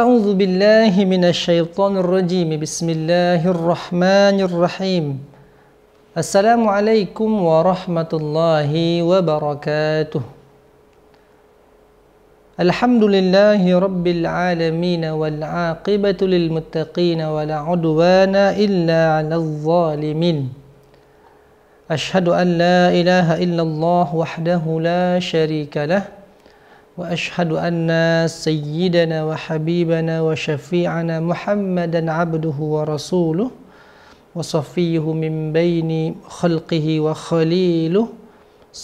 أعوذ بالله من الشيطان الرجيم بسم الله الرحمن الرحيم السلام عليكم ورحمة الله وبركاته الحمد لله رب العالمين والعاقبة للمتقين ولا عدوان إلا على الظالمين أشهد أن لا إله إلا الله وحده لا شريك له واشهد ان سيدنا وحبيبنا وشفيعنا محمدا عبده ورسوله وصفيه من بين خلقه وخليله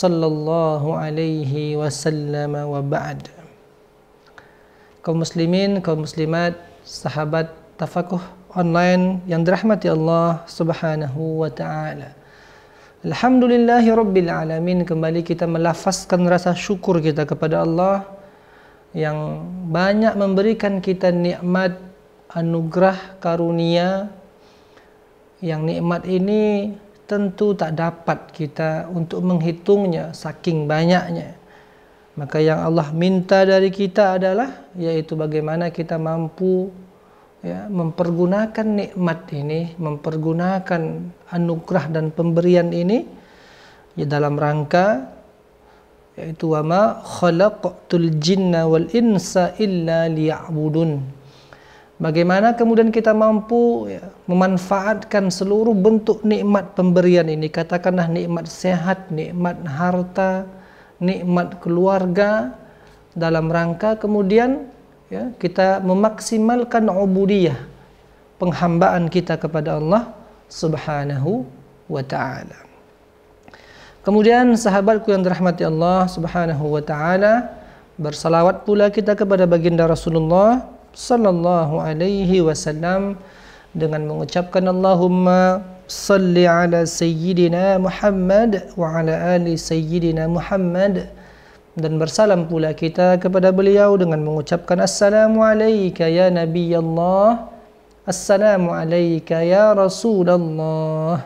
صلى الله عليه وسلم وبعد kaum muslimin kaum muslimat sahabat tafaqquh online yang dirahmati Allah Subhanahu wa taala Alhamdulillahi Rabbil Alamin Kembali kita melafazkan rasa syukur kita kepada Allah Yang banyak memberikan kita nikmat Anugerah karunia Yang nikmat ini tentu tak dapat kita untuk menghitungnya saking banyaknya Maka yang Allah minta dari kita adalah Yaitu bagaimana kita mampu ya, mempergunakan nikmat ini, mempergunakan anugerah dan pemberian ini ya dalam rangka yaitu wama khalaqtul jinna wal insa illa liya'budun. Bagaimana kemudian kita mampu ya, memanfaatkan seluruh bentuk nikmat pemberian ini? Katakanlah nikmat sehat, nikmat harta, nikmat keluarga dalam rangka kemudian ya, kita memaksimalkan ubudiyah penghambaan kita kepada Allah Subhanahu wa taala. Kemudian sahabatku yang dirahmati Allah Subhanahu wa taala bersalawat pula kita kepada baginda Rasulullah sallallahu alaihi wasallam dengan mengucapkan Allahumma salli ala sayyidina Muhammad wa ala ali sayyidina Muhammad dan bersalam pula kita kepada beliau dengan mengucapkan assalamu alayka ya nabi Allah assalamu alayka ya rasulullah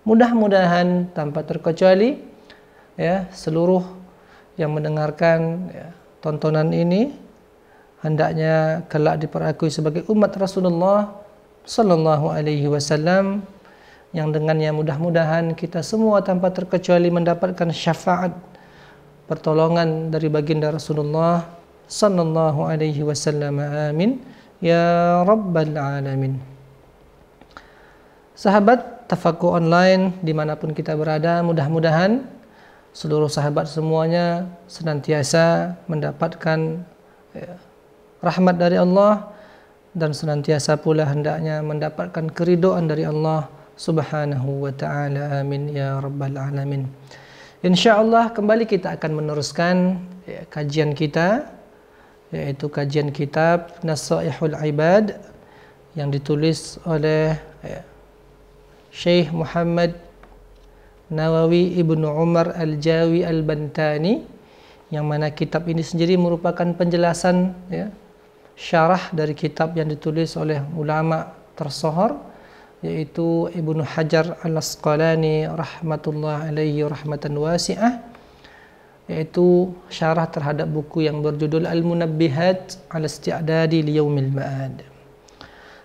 mudah-mudahan tanpa terkecuali ya seluruh yang mendengarkan ya, tontonan ini hendaknya kelak diperakui sebagai umat Rasulullah sallallahu alaihi wasallam yang dengannya mudah-mudahan kita semua tanpa terkecuali mendapatkan syafaat pertolongan dari baginda Rasulullah sallallahu alaihi wasallam. Amin. Ya rabbal alamin. Sahabat Tafakur Online dimanapun kita berada, mudah-mudahan seluruh sahabat semuanya senantiasa mendapatkan ya, rahmat dari Allah dan senantiasa pula hendaknya mendapatkan keridoan dari Allah Subhanahu wa taala. Amin ya rabbal alamin. Insya Allah kembali kita akan meneruskan ya, kajian kita yaitu kajian kitab Nasaihul Ibad yang ditulis oleh ya, Syekh Muhammad Nawawi Ibnu Umar Al-Jawi Al-Bantani yang mana kitab ini sendiri merupakan penjelasan ya, syarah dari kitab yang ditulis oleh ulama tersohor yaitu Ibnu Hajar Al-Asqalani rahmatullah alaihi rahmatan wasi'ah yaitu syarah terhadap buku yang berjudul Al-Munabbihat al-Isti'dadi li Yaumil Ma'ad.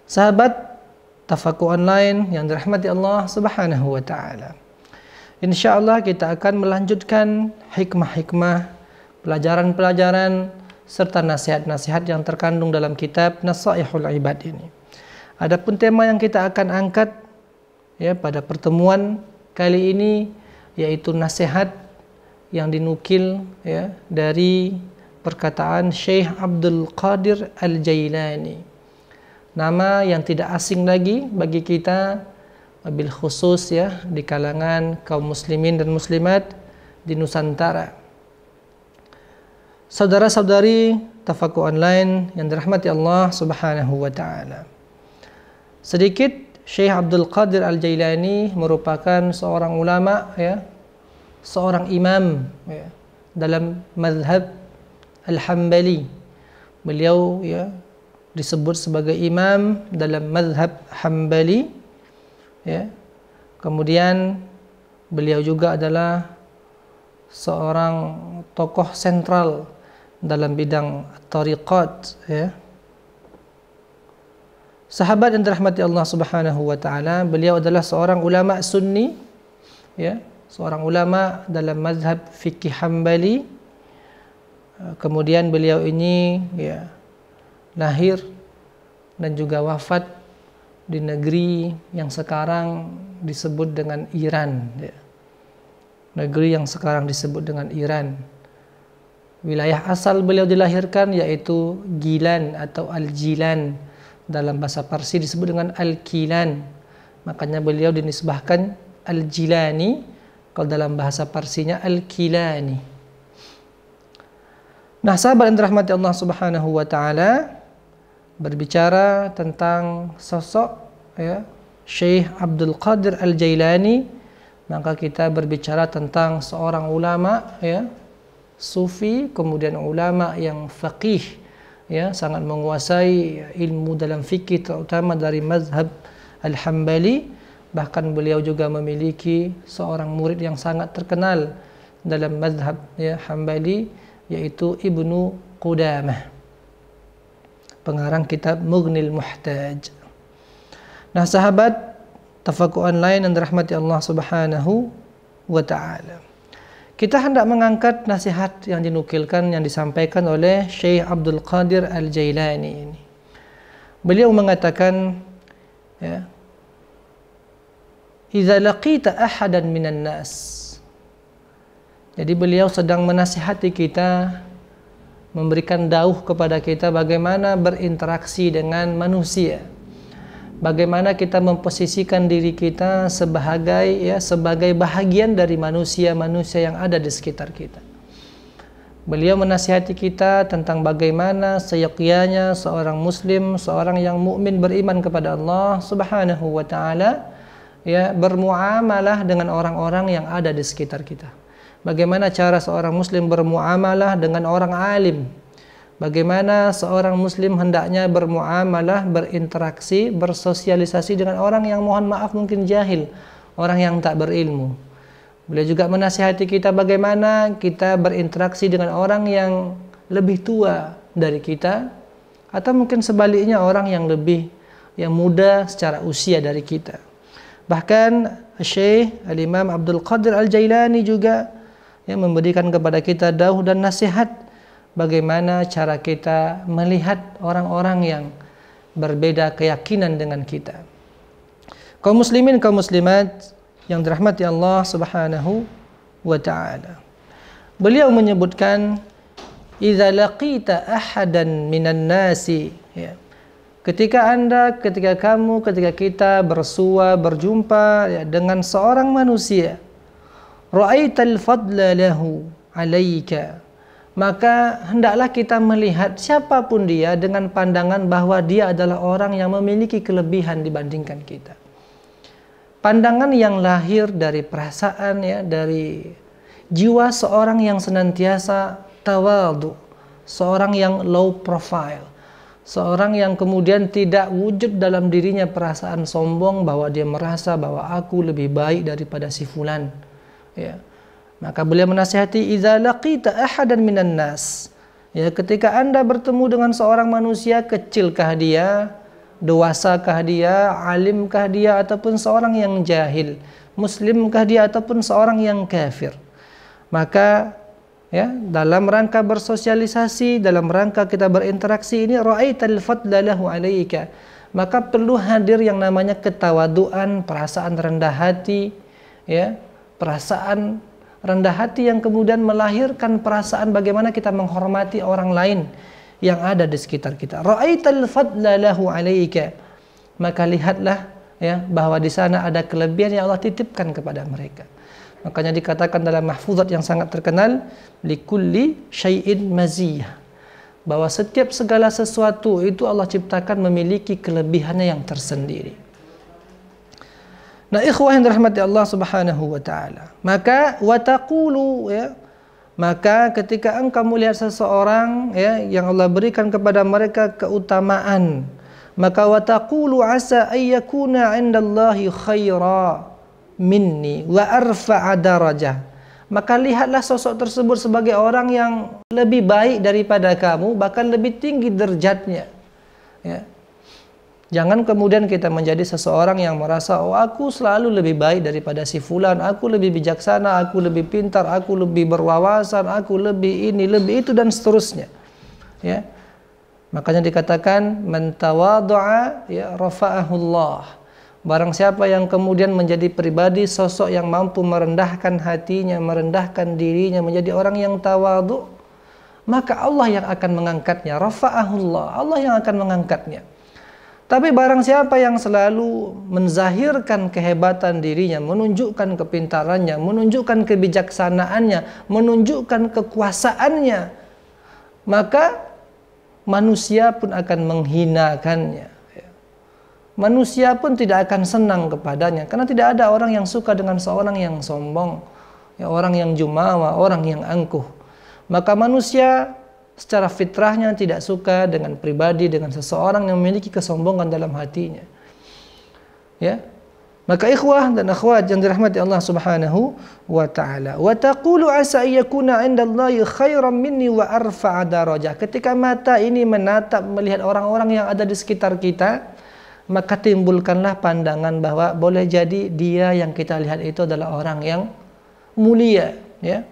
Sahabat tafakur online yang dirahmati Allah Subhanahu wa taala. Insyaallah kita akan melanjutkan hikmah-hikmah, pelajaran-pelajaran serta nasihat-nasihat yang terkandung dalam kitab Nasaihul Ibad ini. Adapun tema yang kita akan angkat ya pada pertemuan kali ini yaitu nasihat yang dinukil ya dari perkataan Syekh Abdul Qadir Al-Jailani. Nama yang tidak asing lagi bagi kita bil khusus ya di kalangan kaum muslimin dan muslimat di Nusantara. Saudara-saudari tafakur online yang dirahmati Allah Subhanahu wa taala. Sedikit Syekh Abdul Qadir Al-Jailani merupakan seorang ulama ya, seorang imam ya, dalam mazhab Al-Hambali. Beliau ya disebut sebagai imam dalam mazhab Hambali ya. Kemudian beliau juga adalah seorang tokoh sentral dalam bidang tariqat ya Sahabat yang dirahmati Allah Subhanahu wa taala, beliau adalah seorang ulama sunni ya, seorang ulama dalam mazhab fikih Hambali. Eh, kemudian beliau ini ya lahir dan juga wafat di negeri yang sekarang disebut dengan Iran ya. Negeri yang sekarang disebut dengan Iran. Wilayah asal beliau dilahirkan yaitu Gilan atau Al-Jilan dalam bahasa Parsi disebut dengan al-kilan. Makanya beliau dinisbahkan al-jilani kalau dalam bahasa Parsinya al-kilani. Nah, sahabat yang dirahmati Allah Subhanahu wa taala berbicara tentang sosok ya Syekh Abdul Qadir Al-Jailani maka kita berbicara tentang seorang ulama ya sufi kemudian ulama yang faqih ya sangat menguasai ilmu dalam fikih terutama dari mazhab Al-Hambali bahkan beliau juga memiliki seorang murid yang sangat terkenal dalam mazhab ya Hambali yaitu Ibnu Qudamah pengarang kitab Mughnil Muhtaj nah sahabat tafakuran lain dan dirahmati Allah Subhanahu wa taala kita hendak mengangkat nasihat yang dinukilkan yang disampaikan oleh Syekh Abdul Qadir Al-Jailani ini. Beliau mengatakan ya, Iza laqita ahadan minan nas" Jadi beliau sedang menasihati kita memberikan dauh kepada kita bagaimana berinteraksi dengan manusia bagaimana kita memposisikan diri kita sebagai ya sebagai bahagian dari manusia-manusia yang ada di sekitar kita. Beliau menasihati kita tentang bagaimana seyogyanya seorang muslim, seorang yang mukmin beriman kepada Allah Subhanahu wa taala ya bermuamalah dengan orang-orang yang ada di sekitar kita. Bagaimana cara seorang muslim bermuamalah dengan orang alim, bagaimana seorang muslim hendaknya bermuamalah, berinteraksi, bersosialisasi dengan orang yang mohon maaf mungkin jahil, orang yang tak berilmu. Beliau juga menasihati kita bagaimana kita berinteraksi dengan orang yang lebih tua dari kita atau mungkin sebaliknya orang yang lebih yang muda secara usia dari kita. Bahkan Syekh Al-Imam Abdul Qadir Al-Jailani juga yang memberikan kepada kita dauh dan nasihat bagaimana cara kita melihat orang-orang yang berbeda keyakinan dengan kita. Kaum muslimin kaum muslimat yang dirahmati Allah Subhanahu wa taala. Beliau menyebutkan idza laqita ahadan minan nasi ya. Ketika Anda, ketika kamu, ketika kita bersua, berjumpa ya, dengan seorang manusia, ra'aital fadla lahu alaika maka hendaklah kita melihat siapapun dia dengan pandangan bahwa dia adalah orang yang memiliki kelebihan dibandingkan kita. Pandangan yang lahir dari perasaan ya, dari jiwa seorang yang senantiasa tawadu, seorang yang low profile, seorang yang kemudian tidak wujud dalam dirinya perasaan sombong bahwa dia merasa bahwa aku lebih baik daripada si fulan. Ya maka beliau menasihati idza laqita ahadan minan nas. Ya, ketika Anda bertemu dengan seorang manusia kecilkah dia, dewasakah dia, alimkah dia ataupun seorang yang jahil, muslimkah dia ataupun seorang yang kafir. Maka ya, dalam rangka bersosialisasi, dalam rangka kita berinteraksi ini ra'aital fadla lahu alayka. Maka perlu hadir yang namanya ketawaduan, perasaan rendah hati, ya, perasaan rendah hati yang kemudian melahirkan perasaan bagaimana kita menghormati orang lain yang ada di sekitar kita. Ra'aital fadla lahu alaika. Maka lihatlah ya bahwa di sana ada kelebihan yang Allah titipkan kepada mereka. Makanya dikatakan dalam mahfuzat yang sangat terkenal kulli syai'in maziyah bahwa setiap segala sesuatu itu Allah ciptakan memiliki kelebihannya yang tersendiri. Nah, ikhwah yang dirahmati Allah Subhanahu wa taala. Maka wataqulu ya. Maka ketika engkau melihat seseorang ya yang Allah berikan kepada mereka keutamaan, maka wataqulu asa ayyakuna 'indallahi khaira minni wa arfa'a darajah. Maka lihatlah sosok tersebut sebagai orang yang lebih baik daripada kamu, bahkan lebih tinggi derajatnya. Ya. Jangan kemudian kita menjadi seseorang yang merasa, oh aku selalu lebih baik daripada si fulan, aku lebih bijaksana, aku lebih pintar, aku lebih berwawasan, aku lebih ini, lebih itu, dan seterusnya. Ya. Makanya dikatakan, mentawadu'a ya rafa'ahullah. Barang siapa yang kemudian menjadi pribadi sosok yang mampu merendahkan hatinya, merendahkan dirinya, menjadi orang yang tawadu, maka Allah yang akan mengangkatnya. Rafa'ahullah, Allah yang akan mengangkatnya. Tapi barang siapa yang selalu menzahirkan kehebatan dirinya, menunjukkan kepintarannya, menunjukkan kebijaksanaannya, menunjukkan kekuasaannya, maka manusia pun akan menghinakannya. Manusia pun tidak akan senang kepadanya karena tidak ada orang yang suka dengan seorang yang sombong, ya, orang yang jumawa, orang yang angkuh. Maka manusia secara fitrahnya tidak suka dengan pribadi dengan seseorang yang memiliki kesombongan dalam hatinya. Ya. Maka ikhwah dan akhwat yang dirahmati Allah Subhanahu wa taala. Wa taqulu asa yakuna indallahi khairan minni wa arfa'a darajah. Ketika mata ini menatap melihat orang-orang yang ada di sekitar kita, maka timbulkanlah pandangan bahwa boleh jadi dia yang kita lihat itu adalah orang yang mulia, ya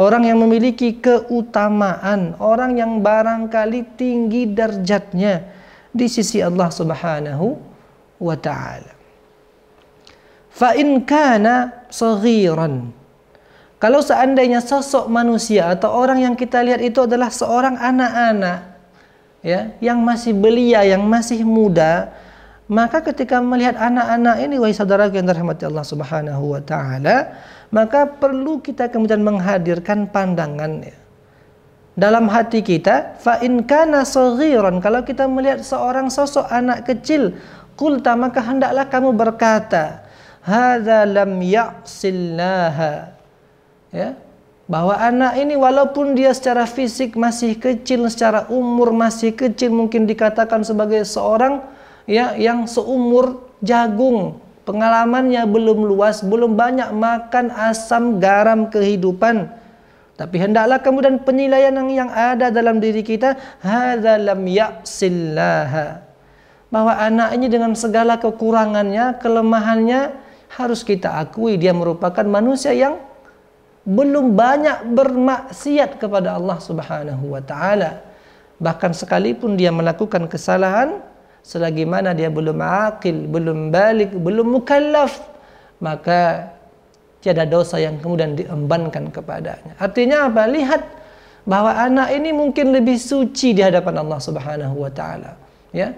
orang yang memiliki keutamaan, orang yang barangkali tinggi derajatnya di sisi Allah Subhanahu wa taala. Fa in kana saghiran. Kalau seandainya sosok manusia atau orang yang kita lihat itu adalah seorang anak-anak ya, yang masih belia, yang masih muda, maka ketika melihat anak-anak ini wahai saudara yang dirahmati Allah Subhanahu wa taala, maka perlu kita kemudian menghadirkan pandangannya dalam hati kita fa in kana kalau kita melihat seorang sosok anak kecil qulta maka hendaklah kamu berkata hadza lam ya bahwa anak ini walaupun dia secara fisik masih kecil secara umur masih kecil mungkin dikatakan sebagai seorang ya yang seumur jagung pengalamannya belum luas, belum banyak makan asam garam kehidupan. Tapi hendaklah kemudian penilaian yang ada dalam diri kita hadza lam ya'sillaha. Bahwa ini dengan segala kekurangannya, kelemahannya harus kita akui dia merupakan manusia yang belum banyak bermaksiat kepada Allah Subhanahu wa taala. Bahkan sekalipun dia melakukan kesalahan, selagi mana dia belum akil, belum balik, belum mukallaf, maka tiada dosa yang kemudian diembankan kepadanya. Artinya apa? Lihat bahwa anak ini mungkin lebih suci di hadapan Allah Subhanahu wa taala, ya.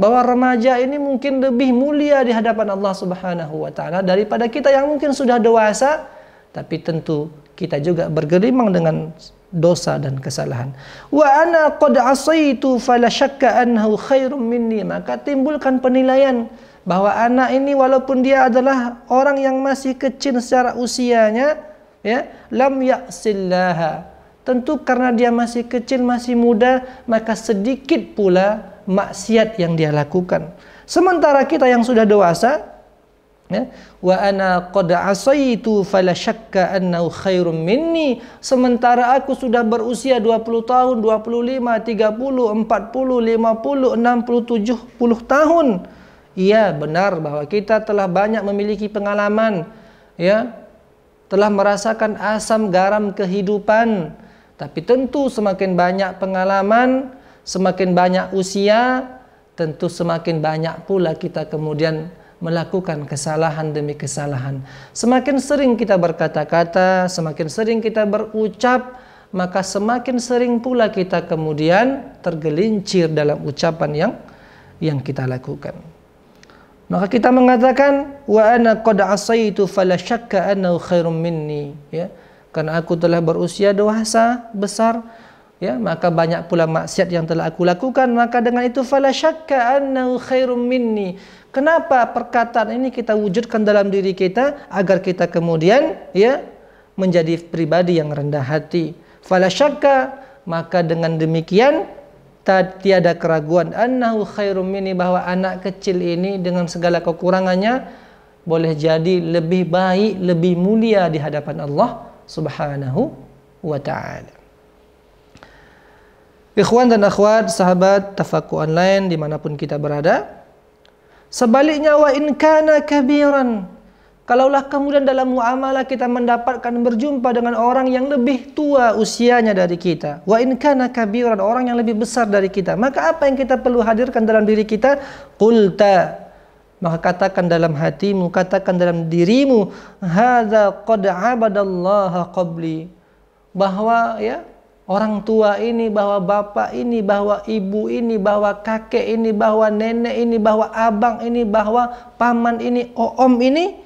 Bahwa remaja ini mungkin lebih mulia di hadapan Allah Subhanahu wa taala daripada kita yang mungkin sudah dewasa tapi tentu kita juga bergelimang dengan dosa dan kesalahan. Wa ana qad asaitu fala syakka annahu khairum minni. Maka timbulkan penilaian bahwa anak ini walaupun dia adalah orang yang masih kecil secara usianya, ya, lam ya'sillaha. Tentu karena dia masih kecil, masih muda, maka sedikit pula maksiat yang dia lakukan. Sementara kita yang sudah dewasa, ya wa ana qad asaitu fala syakka annahu khairum minni sementara aku sudah berusia 20 tahun 25 30 40 50 60 70 tahun iya benar bahwa kita telah banyak memiliki pengalaman ya telah merasakan asam garam kehidupan tapi tentu semakin banyak pengalaman semakin banyak usia tentu semakin banyak pula kita kemudian melakukan kesalahan demi kesalahan. Semakin sering kita berkata-kata, semakin sering kita berucap, maka semakin sering pula kita kemudian tergelincir dalam ucapan yang yang kita lakukan. Maka kita mengatakan wa ana qad asaitu fala syakka annahu khairum minni ya. Karena aku telah berusia dewasa besar ya maka banyak pula maksiat yang telah aku lakukan maka dengan itu fala syakka annahu khairum minni Kenapa perkataan ini kita wujudkan dalam diri kita agar kita kemudian ya menjadi pribadi yang rendah hati. Fala syakka maka dengan demikian tiada keraguan annahu khairum minni bahwa anak kecil ini dengan segala kekurangannya boleh jadi lebih baik, lebih mulia di hadapan Allah Subhanahu wa taala. Ikhwan dan akhwat, sahabat tafaku online dimanapun kita berada, Sebaliknya wa in kana kabiran. Kalaulah kemudian dalam muamalah kita mendapatkan berjumpa dengan orang yang lebih tua usianya dari kita. Wa in kana kabiran, orang yang lebih besar dari kita. Maka apa yang kita perlu hadirkan dalam diri kita? Qulta. Maka katakan dalam hatimu, katakan dalam dirimu, hadza qad abadallaha qabli. Bahwa ya, orang tua ini, bahwa bapak ini, bahwa ibu ini, bahwa kakek ini, bahwa nenek ini, bahwa abang ini, bahwa paman ini, oh, om ini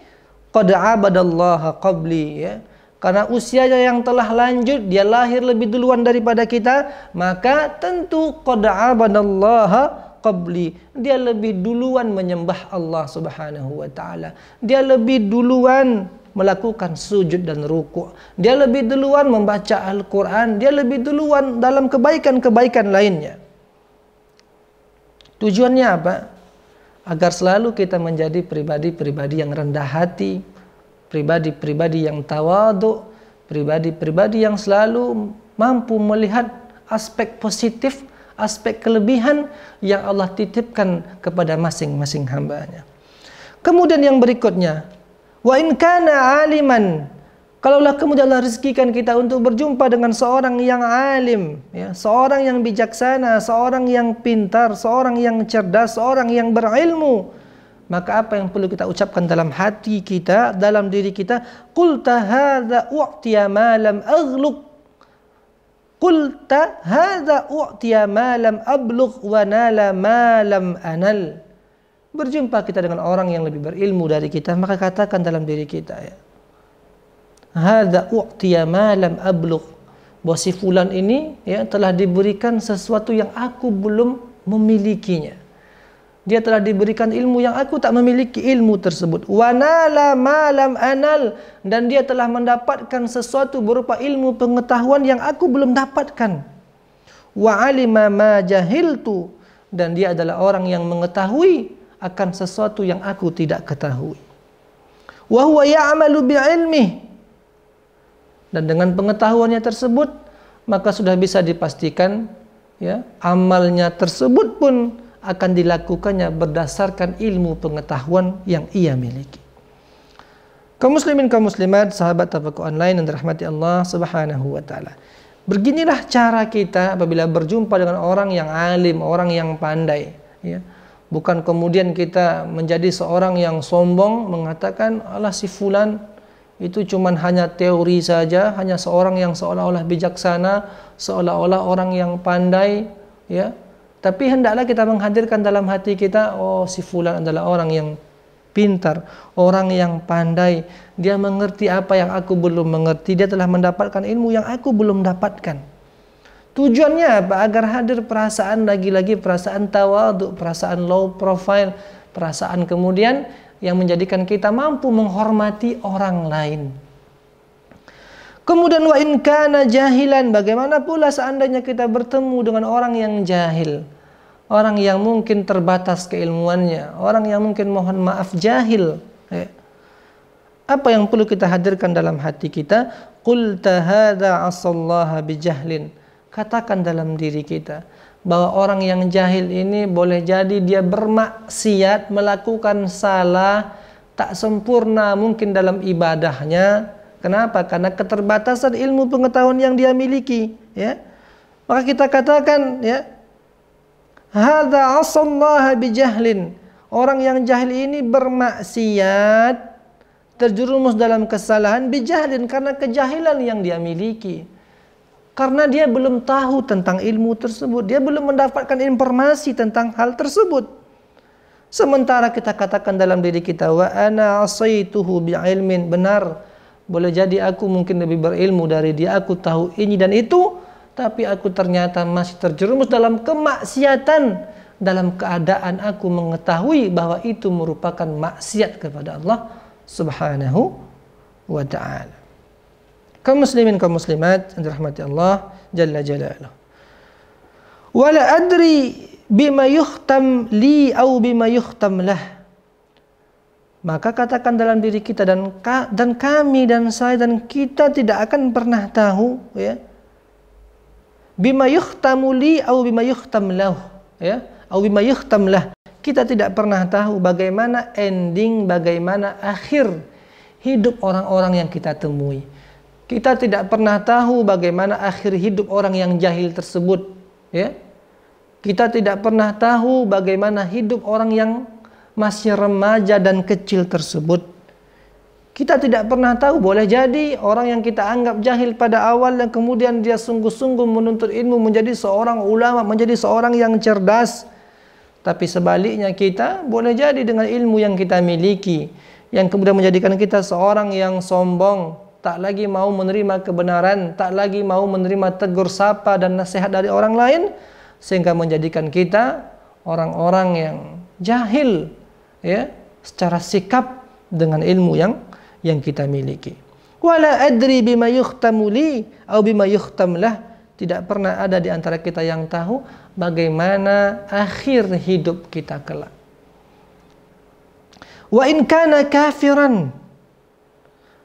qad abadallaha qabli ya. Karena usianya yang telah lanjut, dia lahir lebih duluan daripada kita, maka tentu qad abadallaha qabli. Dia lebih duluan menyembah Allah Subhanahu wa taala. Dia lebih duluan melakukan sujud dan ruku. Dia lebih duluan membaca Al-Quran. Dia lebih duluan dalam kebaikan-kebaikan lainnya. Tujuannya apa? Agar selalu kita menjadi pribadi-pribadi yang rendah hati, pribadi-pribadi yang tawaduk, pribadi-pribadi yang selalu mampu melihat aspek positif, aspek kelebihan yang Allah titipkan kepada masing-masing hambanya. Kemudian yang berikutnya, Wa in kana aliman. Kalaulah kemudian Allah rezekikan kita untuk berjumpa dengan seorang yang alim, ya, seorang yang bijaksana, seorang yang pintar, seorang yang cerdas, seorang yang berilmu, maka apa yang perlu kita ucapkan dalam hati kita, dalam diri kita? Qulta hadza u'tiya ma lam aghluq. Qulta hadza u'tiya ma lam ablugh wa nala ma lam anal berjumpa kita dengan orang yang lebih berilmu dari kita, maka katakan dalam diri kita ya. Hada u'tiya ma lam ablugh. Bahwa si fulan ini ya telah diberikan sesuatu yang aku belum memilikinya. Dia telah diberikan ilmu yang aku tak memiliki ilmu tersebut. Wanala ma lam anal dan dia telah mendapatkan sesuatu berupa ilmu pengetahuan yang aku belum dapatkan. Wa alima ma jahiltu dan dia adalah orang yang mengetahui akan sesuatu yang aku tidak ketahui. Wa huwa ya'malu bi'ilmi. Dan dengan pengetahuannya tersebut, maka sudah bisa dipastikan ya, amalnya tersebut pun akan dilakukannya berdasarkan ilmu pengetahuan yang ia miliki. Kaum muslimin kaum muslimat, sahabat tafakur online yang dirahmati Allah Subhanahu wa taala. Beginilah cara kita apabila berjumpa dengan orang yang alim, orang yang pandai, ya. Bukan kemudian kita menjadi seorang yang sombong mengatakan Allah si fulan itu cuma hanya teori saja, hanya seorang yang seolah-olah bijaksana, seolah-olah orang yang pandai, ya. Tapi hendaklah kita menghadirkan dalam hati kita, oh si fulan adalah orang yang pintar, orang yang pandai, dia mengerti apa yang aku belum mengerti, dia telah mendapatkan ilmu yang aku belum dapatkan. Tujuannya apa? Agar hadir perasaan lagi-lagi perasaan tawaduk, perasaan low profile, perasaan kemudian yang menjadikan kita mampu menghormati orang lain. Kemudian wa in kana jahilan, bagaimana pula seandainya kita bertemu dengan orang yang jahil? Orang yang mungkin terbatas keilmuannya, orang yang mungkin mohon maaf jahil. Ya. Apa yang perlu kita hadirkan dalam hati kita? Qul tahada asallaha bijahlin. jahlin katakan dalam diri kita bahwa orang yang jahil ini boleh jadi dia bermaksiat melakukan salah tak sempurna mungkin dalam ibadahnya kenapa karena keterbatasan ilmu pengetahuan yang dia miliki ya maka kita katakan ya hadza asallaha bijahlin orang yang jahil ini bermaksiat terjerumus dalam kesalahan bijahlin karena kejahilan yang dia miliki karena dia belum tahu tentang ilmu tersebut, dia belum mendapatkan informasi tentang hal tersebut. Sementara kita katakan dalam diri kita wa ana asaituhu bi ilmin benar boleh jadi aku mungkin lebih berilmu dari dia, aku tahu ini dan itu, tapi aku ternyata masih terjerumus dalam kemaksiatan dalam keadaan aku mengetahui bahwa itu merupakan maksiat kepada Allah Subhanahu wa taala kaum muslimin kaum muslimat yang dirahmati Allah jalla jalaluh. Wala adri bima yuhtam li au bima yuhtam lah. Maka katakan dalam diri kita dan ka, dan kami dan saya dan kita tidak akan pernah tahu ya. Bima yuhtamu li au bima yuhtam lah ya. Au bima yuhtam lah. Kita tidak pernah tahu bagaimana ending, bagaimana akhir hidup orang-orang yang kita temui kita tidak pernah tahu bagaimana akhir hidup orang yang jahil tersebut, ya. Kita tidak pernah tahu bagaimana hidup orang yang masih remaja dan kecil tersebut. Kita tidak pernah tahu boleh jadi orang yang kita anggap jahil pada awal dan kemudian dia sungguh-sungguh menuntut ilmu menjadi seorang ulama, menjadi seorang yang cerdas. Tapi sebaliknya kita boleh jadi dengan ilmu yang kita miliki yang kemudian menjadikan kita seorang yang sombong, tak lagi mau menerima kebenaran, tak lagi mau menerima tegur sapa dan nasihat dari orang lain, sehingga menjadikan kita orang-orang yang jahil, ya, secara sikap dengan ilmu yang yang kita miliki. Wala adri bima yukhtamu li bima yukhtam lah. Tidak pernah ada di antara kita yang tahu bagaimana akhir hidup kita kelak. Wa in kana kafiran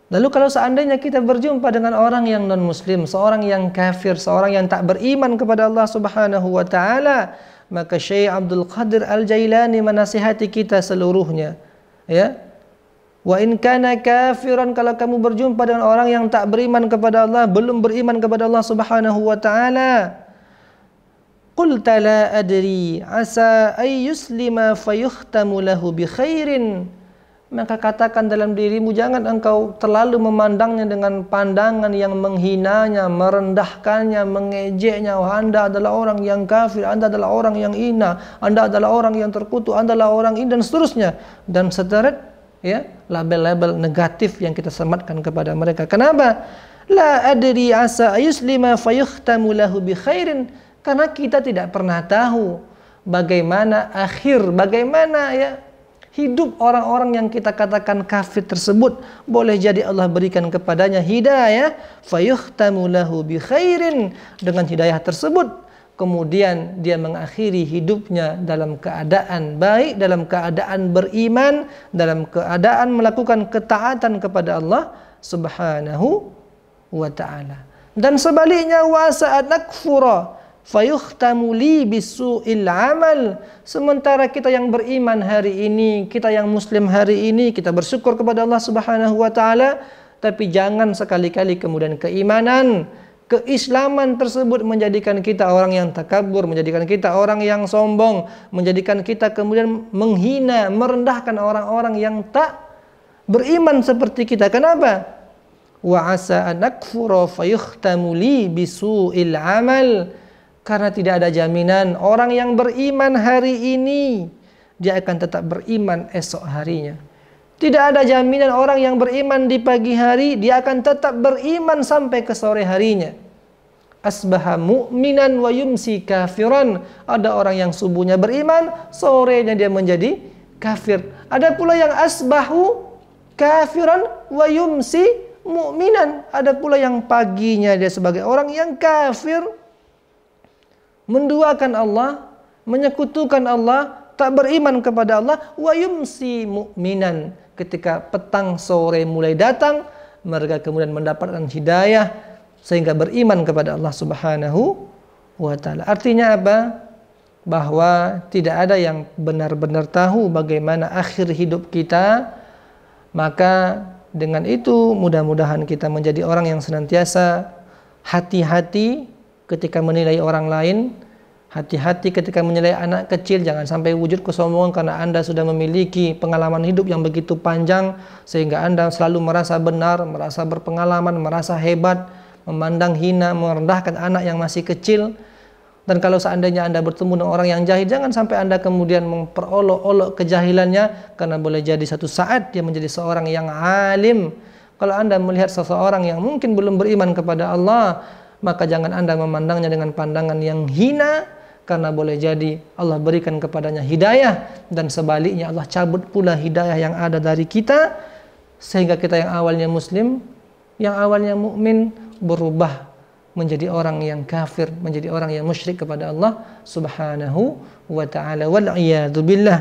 Lalu kalau seandainya kita berjumpa dengan orang yang non muslim, seorang yang kafir, seorang yang tak beriman kepada Allah Subhanahu wa taala, maka Syekh Abdul Qadir Al-Jailani menasihati kita seluruhnya. Ya. Wa in kana kafiran kalau kamu berjumpa dengan orang yang tak beriman kepada Allah, belum beriman kepada Allah Subhanahu wa taala, Qulta la adri asa ay yuslima fayuhtamu lahu bi khairin maka katakan dalam dirimu jangan engkau terlalu memandangnya dengan pandangan yang menghinanya, merendahkannya, mengejeknya. Oh, anda adalah orang yang kafir, Anda adalah orang yang hina, Anda adalah orang yang terkutuk, Anda adalah orang ini dan seterusnya dan sederet ya label-label negatif yang kita sematkan kepada mereka. Kenapa? La adri asa yuslima fayukhtamu lahu bi khairin karena kita tidak pernah tahu bagaimana akhir, bagaimana ya hidup orang-orang yang kita katakan kafir tersebut boleh jadi Allah berikan kepadanya hidayah fayuhtamu lahu bi khairin dengan hidayah tersebut kemudian dia mengakhiri hidupnya dalam keadaan baik dalam keadaan beriman dalam keadaan melakukan ketaatan kepada Allah subhanahu wa taala dan sebaliknya wa sa'at nakfura fayukhtamu li bisu'il amal sementara kita yang beriman hari ini kita yang muslim hari ini kita bersyukur kepada Allah Subhanahu wa taala tapi jangan sekali-kali kemudian keimanan keislaman tersebut menjadikan kita orang yang takabur, menjadikan kita orang yang sombong, menjadikan kita kemudian menghina, merendahkan orang-orang yang tak beriman seperti kita. Kenapa? Wa asa anakfura fayuhtamuli bisu'il amal karena tidak ada jaminan orang yang beriman hari ini dia akan tetap beriman esok harinya. Tidak ada jaminan orang yang beriman di pagi hari dia akan tetap beriman sampai ke sore harinya. Asbaha mu'minan wa yumsi kafiran. Ada orang yang subuhnya beriman, sorenya dia menjadi kafir. Ada pula yang asbahu kafiran wa yumsi mu'minan. Ada pula yang paginya dia sebagai orang yang kafir, menduakan Allah, menyekutukan Allah, tak beriman kepada Allah, wa yumsi mu'minan. Ketika petang sore mulai datang, mereka kemudian mendapatkan hidayah sehingga beriman kepada Allah Subhanahu wa taala. Artinya apa? Bahwa tidak ada yang benar-benar tahu bagaimana akhir hidup kita, maka dengan itu mudah-mudahan kita menjadi orang yang senantiasa hati-hati ketika menilai orang lain, hati-hati ketika menilai anak kecil, jangan sampai wujud kesombongan karena Anda sudah memiliki pengalaman hidup yang begitu panjang sehingga Anda selalu merasa benar, merasa berpengalaman, merasa hebat, memandang hina, merendahkan anak yang masih kecil. Dan kalau seandainya Anda bertemu dengan orang yang jahil, jangan sampai Anda kemudian memperolok-olok kejahilannya karena boleh jadi satu saat dia menjadi seorang yang alim. Kalau Anda melihat seseorang yang mungkin belum beriman kepada Allah, maka jangan Anda memandangnya dengan pandangan yang hina karena boleh jadi Allah berikan kepadanya hidayah dan sebaliknya Allah cabut pula hidayah yang ada dari kita sehingga kita yang awalnya muslim yang awalnya mukmin berubah menjadi orang yang kafir, menjadi orang yang musyrik kepada Allah Subhanahu wa taala wal billah.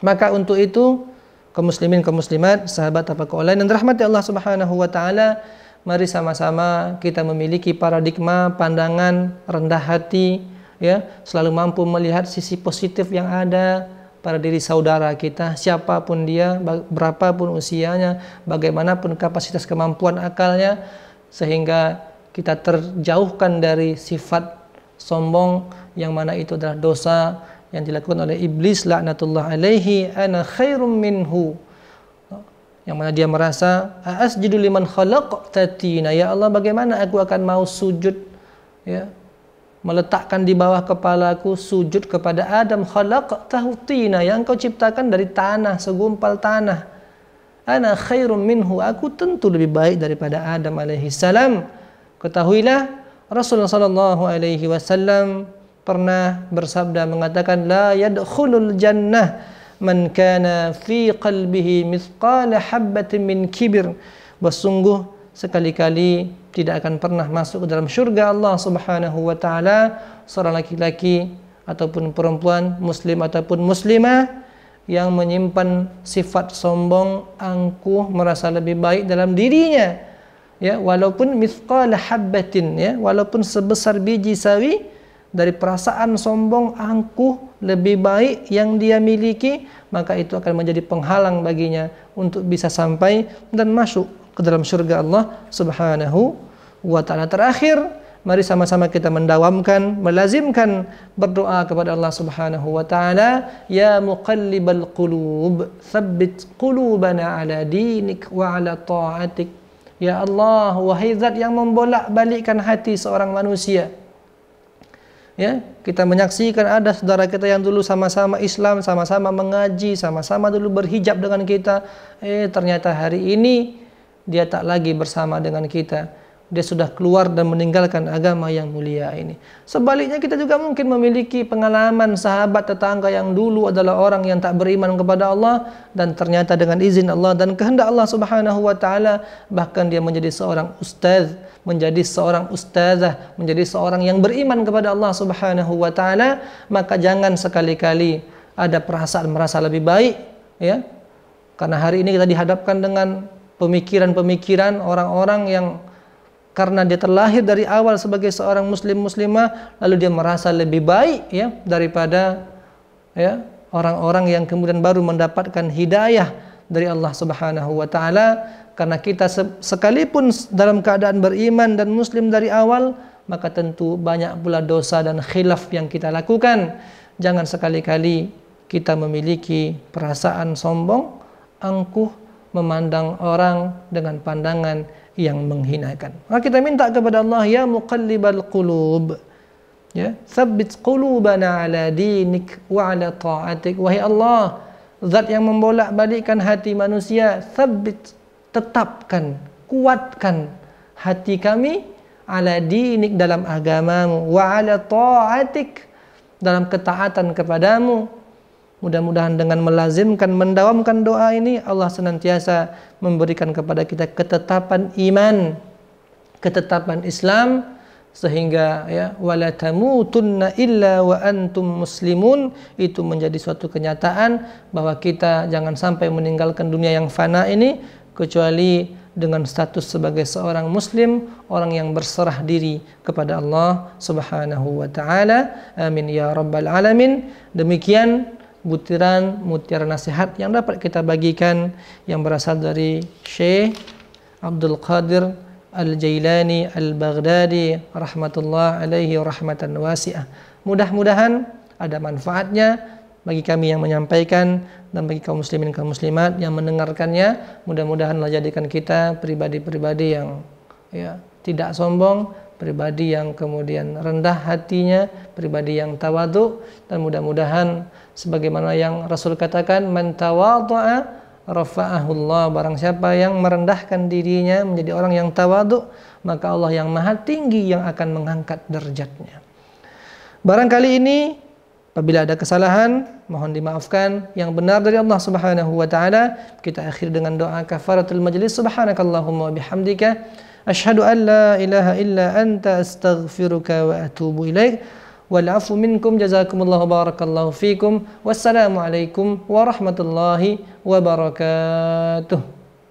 Maka untuk itu kaum muslimin kaum muslimat, sahabat apa kaum lain yang dirahmati Allah Subhanahu wa taala mari sama-sama kita memiliki paradigma pandangan rendah hati ya selalu mampu melihat sisi positif yang ada pada diri saudara kita siapapun dia berapapun usianya bagaimanapun kapasitas kemampuan akalnya sehingga kita terjauhkan dari sifat sombong yang mana itu adalah dosa yang dilakukan oleh iblis laknatullah alaihi ana khairum minhu yang mana dia merasa asjudu liman khalaqtatina ya Allah bagaimana aku akan mau sujud ya meletakkan di bawah kepalaku sujud kepada Adam khalaqtahu nah yang kau ciptakan dari tanah segumpal tanah anak khairum minhu aku tentu lebih baik daripada Adam alaihi salam ketahuilah Rasulullah sallallahu alaihi wasallam pernah bersabda mengatakan la yadkhulul jannah man kana fi qalbihi mithqala habbatin min kibir bersungguh sekali-kali tidak akan pernah masuk ke dalam syurga Allah Subhanahu wa taala seorang laki-laki ataupun perempuan muslim ataupun muslimah yang menyimpan sifat sombong, angkuh, merasa lebih baik dalam dirinya. Ya, walaupun mithqal habbatin ya, walaupun sebesar biji sawi dari perasaan sombong, angkuh, lebih baik yang dia miliki, maka itu akan menjadi penghalang baginya untuk bisa sampai dan masuk ke dalam surga Allah Subhanahu wa taala. Terakhir, mari sama-sama kita mendawamkan, melazimkan berdoa kepada Allah Subhanahu wa taala, ya muqallibal qulub, tsabbit qulubana ala dinik wa ala ta'atik. Ya Allah, wahai zat yang membolak-balikkan hati seorang manusia ya kita menyaksikan ada saudara kita yang dulu sama-sama Islam, sama-sama mengaji, sama-sama dulu berhijab dengan kita, eh ternyata hari ini dia tak lagi bersama dengan kita. Dia sudah keluar dan meninggalkan agama yang mulia ini. Sebaliknya kita juga mungkin memiliki pengalaman sahabat tetangga yang dulu adalah orang yang tak beriman kepada Allah dan ternyata dengan izin Allah dan kehendak Allah Subhanahu wa taala bahkan dia menjadi seorang ustadz menjadi seorang ustazah, menjadi seorang yang beriman kepada Allah Subhanahu wa taala, maka jangan sekali-kali ada perasaan merasa lebih baik, ya. Karena hari ini kita dihadapkan dengan pemikiran-pemikiran orang-orang yang karena dia terlahir dari awal sebagai seorang muslim muslimah lalu dia merasa lebih baik ya daripada ya orang-orang yang kemudian baru mendapatkan hidayah dari Allah Subhanahu wa taala karena kita sekalipun dalam keadaan beriman dan muslim dari awal maka tentu banyak pula dosa dan khilaf yang kita lakukan jangan sekali-kali kita memiliki perasaan sombong angkuh memandang orang dengan pandangan yang menghinakan maka kita minta kepada Allah ya muqallibal qulub ya sabit qulubana ala dinik wa ala ta'atik wahai Allah zat yang membolak-balikkan hati manusia sabit tetapkan, kuatkan hati kami ala dinik dalam agamamu wa ala ta'atik dalam ketaatan kepadamu. Mudah-mudahan dengan melazimkan, mendawamkan doa ini Allah senantiasa memberikan kepada kita ketetapan iman, ketetapan Islam sehingga ya wala tamutunna illa wa antum muslimun itu menjadi suatu kenyataan bahwa kita jangan sampai meninggalkan dunia yang fana ini kecuali dengan status sebagai seorang muslim, orang yang berserah diri kepada Allah Subhanahu wa taala. Amin ya rabbal alamin. Demikian butiran mutiara nasihat yang dapat kita bagikan yang berasal dari Syekh Abdul Qadir Al-Jailani Al-Baghdadi rahmatullah alaihi rahmatan wasi'ah. Mudah-mudahan ada manfaatnya bagi kami yang menyampaikan dan bagi kaum muslimin kaum muslimat yang mendengarkannya mudah mudahanlah jadikan kita pribadi-pribadi yang ya tidak sombong pribadi yang kemudian rendah hatinya pribadi yang tawadu dan mudah-mudahan sebagaimana yang Rasul katakan man tawadhu'a rafa'ahullah barang siapa yang merendahkan dirinya menjadi orang yang tawadu maka Allah yang maha tinggi yang akan mengangkat derajatnya barangkali ini Apabila ada kesalahan, mohon dimaafkan. Yang benar dari Allah Subhanahu wa taala, kita akhir dengan doa kafaratul majlis. Subhanakallahumma wa bihamdika, asyhadu an la ilaha illa anta astaghfiruka wa atubu ilaik. Wal afu minkum jazakumullahu barakallahu fikum. Wassalamu alaikum warahmatullahi wabarakatuh.